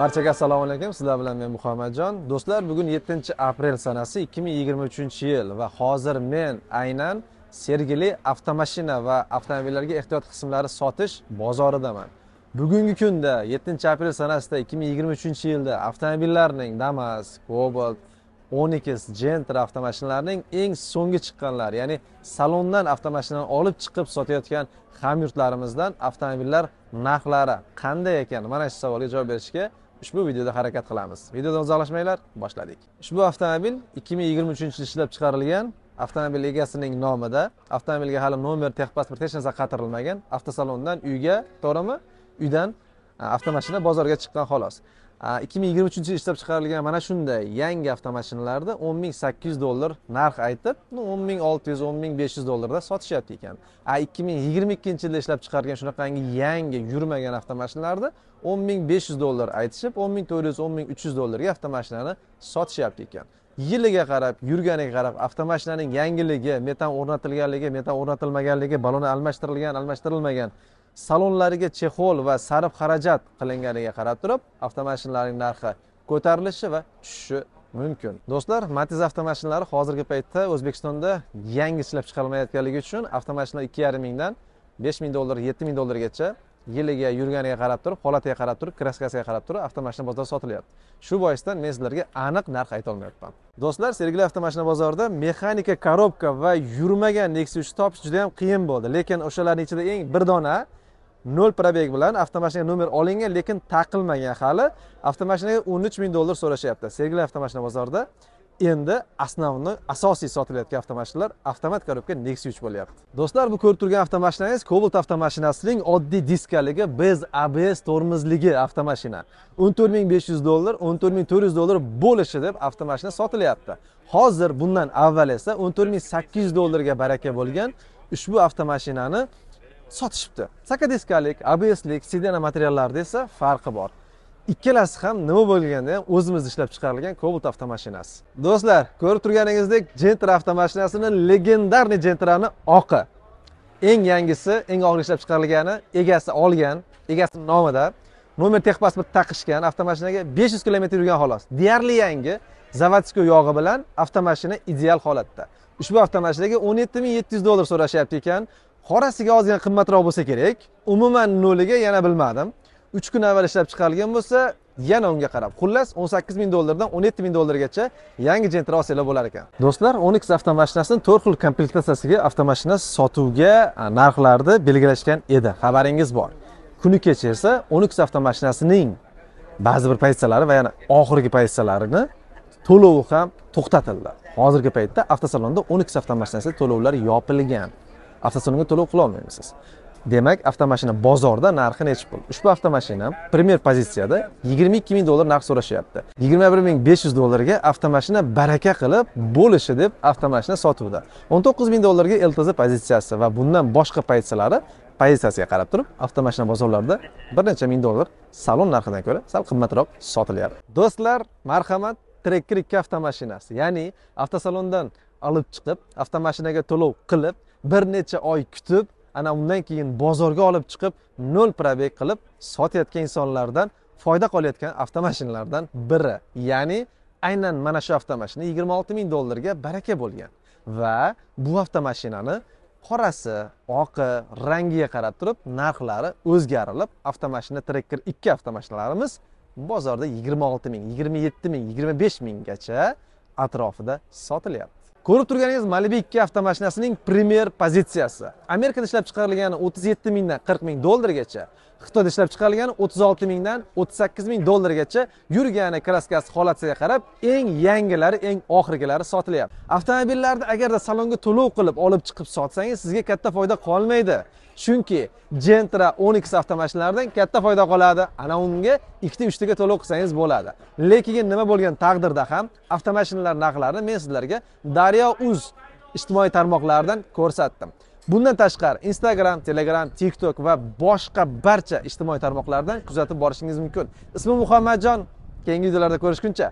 barchaga assalomu alaykum sizlar bilan men muhammadjon do'stlar bugun 7 aprel sanasi 2023 yil va hozir men aynan sergeli avtomashina va avtomobillarga ehtiyot qismlari sotish bozoridaman bugungi kunda 7 aprel sanasida 2023 yilda avtomobillarning damas cobalt o'n ikkinchisi jenter avtomashinalarining eng so'nggi chiqqanlari ya'ni salondan avtomashinani olib chiqib sotayotgan hamyurtlarimizdan avtomobillar narxlari qanday ekan mana shu savolga javob berishga ushbu videoda harakat qilamiz videodan uzoqlashmanglar boshladik ushbu avtomobil ikki ming yigirma uchinchi yilda ishlab chiqarilgan avtomobil egasining nomida avtomobilga hali nomer texpasport hech narsa qatirilmagan avtosalondan uyga to'g'rimi uydan avtomashina bozorga chiqqan xolos ikki ming yigirma uchinchi yil ishlab chiqarilgan mana shunday yangi avtomashinalarni o'n ming sakkiz yuz dollar narx aytib o'n ming olti yuz o'n ming besh yuz dollarda sotishyapti ekan a ikki ming yigirma ikkinchi yilda ishlab chiqargan shunaqangi yangi yurmagan avtomashinalarni o'n ming besh yuz dollar aytishib o'n ming to'rt yuz o'n ming uch yuz dollarga avtomashinani sotishyapti ekan yiliga qarab yurganiga qarab avtomashinaning yangiligi metan o'rnatilganligi metan o'rnatilmaganligi balon almashtirilgan almashtirilmagan salonlariga chexol va sarf xarajat qilinganiga qarab turib avtomashinalarning narxi ko'tarilishi va tushishi mumkin do'stlar matiz avtomashinalari hozirgi paytda o'zbekistonda yangi ishlab chiqarilmayotganligi uchun avtomashinalar ikki yarim mingdan besh ming dollar yetti ming dollargacha yiliga yurganiga qarab turib holatiga qarab turib kraskasiga qarab turib avtomashina bozorida sotilyapti shu boisdan men sizlarga aniq narx aytolmayapman do'stlar sergeli avtomashina bozorida mexanika korobka va yurmagan nexus topish juda yam qiyin bo'ldi lekin o'shalarni ichida eng bir dona nol probeg bilan avtomashinaga nomer olingan lekin taqilmagan hali avtomashinaga o'n uch ming dollar so'rashyapti sergeli avtomashina bozorida endi основной asosiy sotilayotgan avtomashinalar avtomat korobka uch bo'lyapti do'stlar bu ko'rib turgan avtomashinangiz cobalt avtomashinasining oddiy diskaligi bez abs tormozligi avtomashina o'n to'rt ming besh yuz dollar o'n to'rt ming to'rt yuz dollar bo'lishi deb avtomashina sotilyapti hozir bundan avval esa o'n to'rt ming sakkiz yuz dollarga baraka bo'lgan ushbu avtomashinani sotishibdi sakadeskalik abslik sidena materiallarida esa farqi bor ikkalasi ham nima bo'lganda ham o'zimizda ishlab chiqarilgan cobalt avtomashinasi do'stlar ko'rib turganingizdek jenter avtomashinasini legendarniy jentrani oqi eng yangisi eng oxirgi ishlab chiqarilgani egasi olgan egasi nomida nomer texpasport taqishgan avtomashinaga besh yuz kilometr yurgan xolos deyarli yangi zavodskoy yog'i bilan avtomashina ideal holatda ushbu avtomashinaga o'n yetti ming yetti yuz dollar so'rashyapti ekan qorasiga ozgina qimmatroq bo'lsa kerak umuman noliga yana bilmadim uch kun avval ishlab chiqarilgan bo'lsa yana unga qarab xullas o'n sakkiz ming dollardan o'n yetti ming dollargacha yangi gentra olsanglar bo'lar ekan do'stlar onix avtomashinasini to'rt xil komplektatsiyasiga avtomashina sotuvga narxlarni belgilashgan edi xabaringiz bor kuni kecha esa onix avtomashinasining ba'zi bir pozitsiyalari va yana oxirgi pozitsiyalarini to'lovi ham to'xtatildi hozirgi paytda avtosalonda onix avtomashinasi to'lovlari yopilgan avtosalonga to'lov qila olmaymiz demak avtomashina bozorda narxi nechi pul ushbu avtomashina premyer pozitsiyada yigirma ikki ming dollar narx so'rashyapti yigirma bir ming besh yuz dollarga avtomashina baraka qilib bo'lishi deb avtomashina sotuvda o'n to'qqiz ming dollarga ltz pozitsiyasi va bundan boshqa pozitsiyalari pozitsiyasiga qarab turib avtomashina bozorlarida bir necha ming dollar salon narxidan ko'ra sal qimmatroq sotilyapti do'stlar marhamat tirik ikki avtomashinasi ya'ni avtosalondan olib chiqib avtomashinaga to'lov qilib bir necha oy kutib ana undan keyin bozorga olib chiqib nol probeg qilib sotayotgan insonlardan foyda qolayotgan avtomashinalardan biri ya'ni aynan mana shu avtomashina yigirma olti ming dollarga baraka bo'lgan va bu avtomashinani qorasi oqi rangiga qarab turib narxlari o'zgarilib avtomashina trekker ikki avtomashinalarimiz bozorda yigirma olti ming yigirma yetti ming yigirma besh minggacha atrofida sotilyapti ko'rib turganingiz malibu ikki avtomashinasining premyer pozitsiyasi amerikada ishlab chiqarilgani 37 yetti mingdan qirq ming dollargacha xitoyda ishlab chiqarilgani 36 olti mingdan o'ttiz sakkiz ming dollargacha yurgani kraskasi holatiga qarab eng yangilari eng oxirgilari sotilyapti avtomobillarni agarda salonga to'lov qilib olib chiqib sotsangiz sizga katta foyda qolmaydi chunki gentra onix avtomashinalaridan katta foyda qoladi ana unga ikkita uchtaga to'lov qilsangiz bo'ladi lekin nima bo'lgan taqdirda ham avtomashinalar narxlarini men sizlarga daryo uz ijtimoiy tarmoqlaridan ko'rsatdim bundan tashqari instagram telegram tiktok va boshqa barcha ijtimoiy tarmoqlardan kuzatib borishingiz mumkin ismim muhammadjon keyingi videolarda ko'rishguncha